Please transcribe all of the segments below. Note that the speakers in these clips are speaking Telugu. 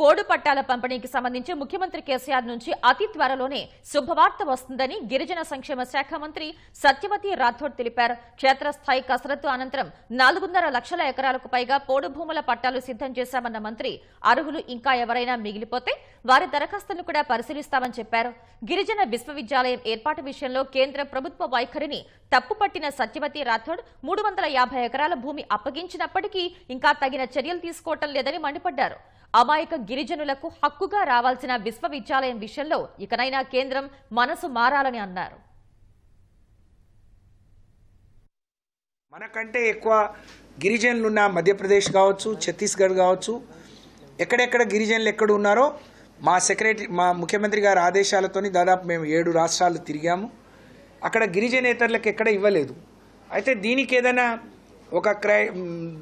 పోడు పట్టాల పంపిణీకి సంబంధించి ముఖ్యమంత్రి కేసీఆర్ నుంచి అతి త్వరలోనే శుభవార్త వస్తుందని గిరిజన సంక్షేమ శాఖ మంత్రి సత్యవతి రాథోడ్ తెలిపారు క్షేత్రస్థాయి కసరత్తు అనంతరం నాలుగున్నర లక్షల ఎకరాలకు పైగా పోడు భూముల పట్టాలు సిద్దం చేశామన్న మంత్రి అర్హులు ఇంకా ఎవరైనా మిగిలిపోతే వారి దరఖాస్తును కూడా పరిశీలిస్తామని చెప్పారు గిరిజన విశ్వవిద్యాలయం ఏర్పాటు విషయంలో కేంద్ర ప్రభుత్వ వైఖరిని తప్పుపట్టిన సత్యవతి రాథోడ్ మూడు ఎకరాల భూమి అప్పగించినప్పటికీ ఇంకా తగిన చర్యలు తీసుకోవటం లేదని మండిపడ్డారు అమాయక గిరిజనులకు హక్కుగా రావాల్సిన విశ్వవిద్యాలయం విషయంలో ఇకనైనా కేంద్రం మనసు మారాలని అన్నారు మనకంటే ఎక్కువ గిరిజనులున్న మధ్యప్రదేశ్ కావచ్చు ఛత్తీస్గఢ్ కావచ్చు ఎక్కడెక్కడ గిరిజనులు ఎక్కడ ఉన్నారో మా సెక్రటరీ మా ముఖ్యమంత్రి గారి ఆదేశాలతోని దాదాపు మేము ఏడు రాష్ట్రాలు తిరిగాము అక్కడ గిరిజనేతరులకు ఎక్కడ ఇవ్వలేదు అయితే దీనికి ఏదైనా ఒక క్రై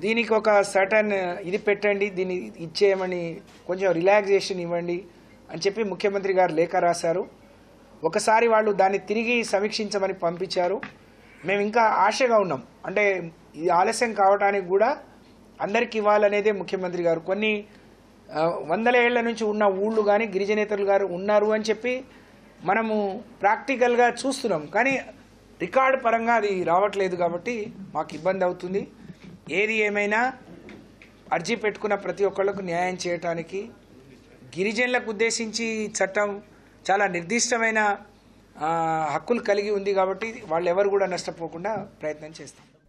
దీనికి ఒక సటన్ ఇది పెట్టండి దీన్ని ఇచ్చేయమని కొంచెం రిలాక్సేషన్ ఇవ్వండి అని చెప్పి ముఖ్యమంత్రి గారు లేఖ రాశారు ఒకసారి వాళ్ళు దాన్ని తిరిగి సమీక్షించమని పంపించారు మేము ఇంకా ఆశగా ఉన్నాం అంటే ఇది ఆలస్యం కావడానికి కూడా అందరికి ఇవ్వాలనేదే ముఖ్యమంత్రి గారు కొన్ని వందల ఏళ్ల నుంచి ఉన్న ఊళ్ళు కానీ గిరిజనేతలు గారు ఉన్నారు అని చెప్పి మనము ప్రాక్టికల్గా చూస్తున్నాం కానీ రికార్డ్ పరంగా అది రావట్లేదు కాబట్టి మాకు ఇబ్బంది అవుతుంది ఏది ఏమైనా అర్జీ పెట్టుకున్న ప్రతి ఒక్కళ్ళకు న్యాయం చేయటానికి గిరిజనులకు ఉద్దేశించి చట్టం చాలా నిర్దిష్టమైన హక్కులు కలిగి ఉంది కాబట్టి వాళ్ళు ఎవరు కూడా నష్టపోకుండా ప్రయత్నం చేస్తాం